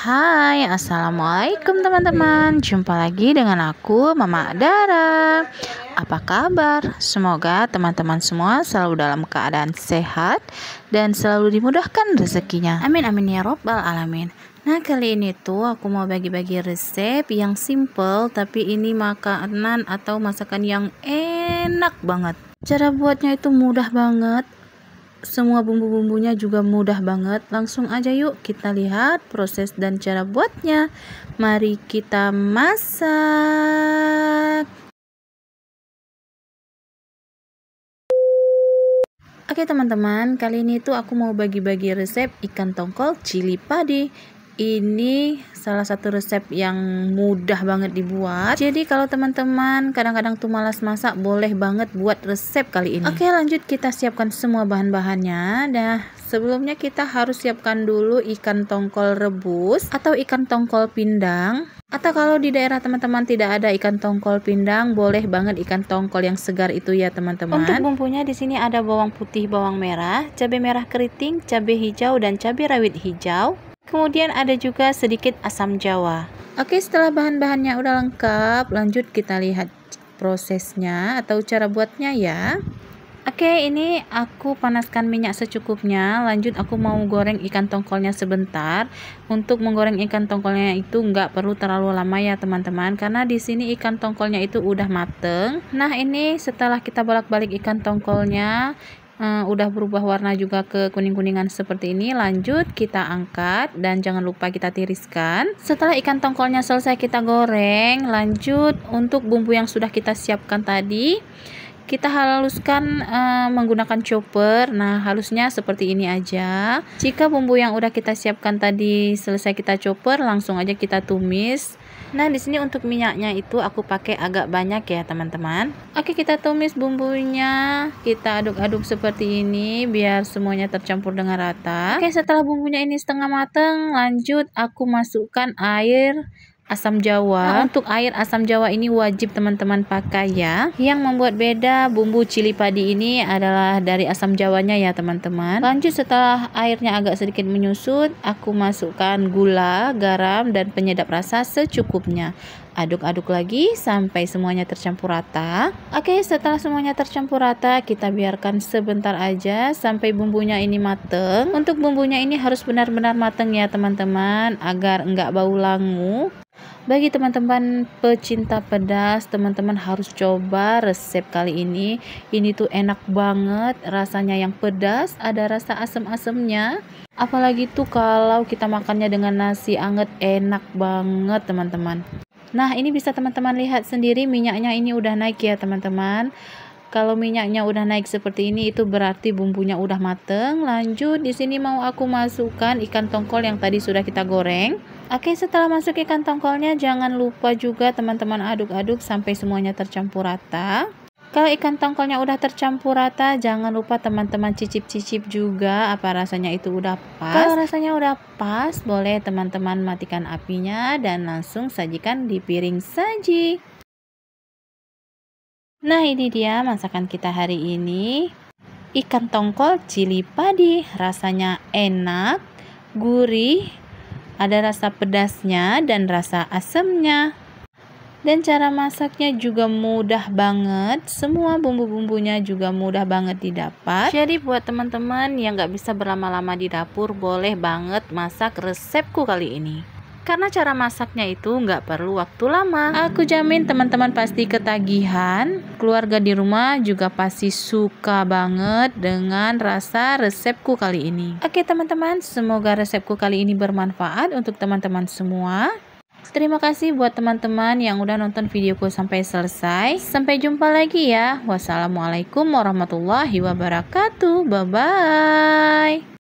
Hai, Assalamualaikum teman-teman Jumpa lagi dengan aku, Mama Adara. Apa kabar? Semoga teman-teman semua selalu dalam keadaan sehat Dan selalu dimudahkan rezekinya Amin, amin ya robbal alamin Nah kali ini tuh aku mau bagi-bagi resep yang simple tapi ini makanan atau masakan yang enak banget Cara buatnya itu mudah banget semua bumbu-bumbunya juga mudah banget. Langsung aja yuk kita lihat proses dan cara buatnya. Mari kita masak. Oke teman-teman, kali ini tuh aku mau bagi-bagi resep ikan tongkol cili padi ini salah satu resep yang mudah banget dibuat jadi kalau teman-teman kadang-kadang tuh malas masak boleh banget buat resep kali ini oke lanjut kita siapkan semua bahan-bahannya nah sebelumnya kita harus siapkan dulu ikan tongkol rebus atau ikan tongkol pindang atau kalau di daerah teman-teman tidak ada ikan tongkol pindang, boleh banget ikan tongkol yang segar itu ya teman-teman. Untuk bumbunya di sini ada bawang putih, bawang merah, cabai merah keriting, cabai hijau dan cabai rawit hijau, Kemudian ada juga sedikit asam jawa. Oke, setelah bahan-bahannya udah lengkap, lanjut kita lihat prosesnya atau cara buatnya ya. Oke, ini aku panaskan minyak secukupnya. Lanjut aku mau goreng ikan tongkolnya sebentar. Untuk menggoreng ikan tongkolnya itu nggak perlu terlalu lama ya, teman-teman, karena di sini ikan tongkolnya itu udah mateng. Nah, ini setelah kita bolak-balik ikan tongkolnya, um, udah berubah warna juga ke kuning-kuningan seperti ini lanjut kita angkat dan jangan lupa kita tiriskan setelah ikan tongkolnya selesai kita goreng lanjut untuk bumbu yang sudah kita siapkan tadi kita haluskan uh, menggunakan chopper. Nah, halusnya seperti ini aja. Jika bumbu yang udah kita siapkan tadi selesai kita chopper, langsung aja kita tumis Nah, di sini untuk minyaknya itu aku pakai agak banyak ya, teman-teman. Oke, kita tumis bumbunya. Kita aduk-aduk seperti ini biar semuanya tercampur dengan rata. Oke, setelah bumbunya ini setengah mateng, lanjut aku masukkan air asam jawa. Nah, untuk air asam jawa ini wajib teman-teman pakai ya. Yang membuat beda bumbu cili padi ini adalah dari asam jawanya ya teman-teman. Lanjut setelah airnya agak sedikit menyusut, aku masukkan gula, garam dan penyedap rasa secukupnya. Aduk-aduk lagi sampai semuanya tercampur rata. Oke, setelah semuanya tercampur rata, kita biarkan sebentar aja sampai bumbunya ini mateng. Untuk bumbunya ini harus benar-benar mateng ya teman-teman, agar enggak bau langu. Bagi teman-teman pecinta pedas, teman-teman harus coba resep kali ini. Ini tuh enak banget, rasanya yang pedas, ada rasa asem-asemnya. Apalagi tuh kalau kita makannya dengan nasi anget, enak banget teman-teman. Nah, ini bisa teman-teman lihat sendiri minyaknya ini udah naik ya teman-teman. Kalau minyaknya udah naik seperti ini itu berarti bumbunya udah mateng. Lanjut di sini mau aku masukkan ikan tongkol yang tadi sudah kita goreng. Oke, setelah masuk ikan tongkolnya, jangan lupa juga teman-teman aduk-aduk sampai semuanya tercampur rata. Kalau ikan tongkolnya udah tercampur rata, jangan lupa teman-teman cicip-cicip juga apa rasanya itu udah pas. Kalau rasanya udah pas, boleh teman-teman matikan apinya dan langsung sajikan di piring saji. Nah, ini dia masakan kita hari ini. Ikan tongkol cili padi, rasanya enak, gurih, ada rasa pedasnya dan rasa asemnya. Dan cara masaknya juga mudah banget. Semua bumbu-bumbunya juga mudah banget didapat. Jadi buat teman-teman yang gak bisa berlama-lama di dapur, boleh banget masak resepku kali ini karena cara masaknya itu nggak perlu waktu lama. Aku jamin teman-teman pasti ketagihan, keluarga di rumah juga pasti suka banget dengan rasa resepku kali ini. Oke teman-teman, semoga resepku kali ini bermanfaat untuk teman-teman semua. Terima kasih buat teman-teman yang udah nonton videoku sampai selesai. Sampai jumpa lagi ya. Wassalamualaikum warahmatullahi wabarakatuh. Bye-bye.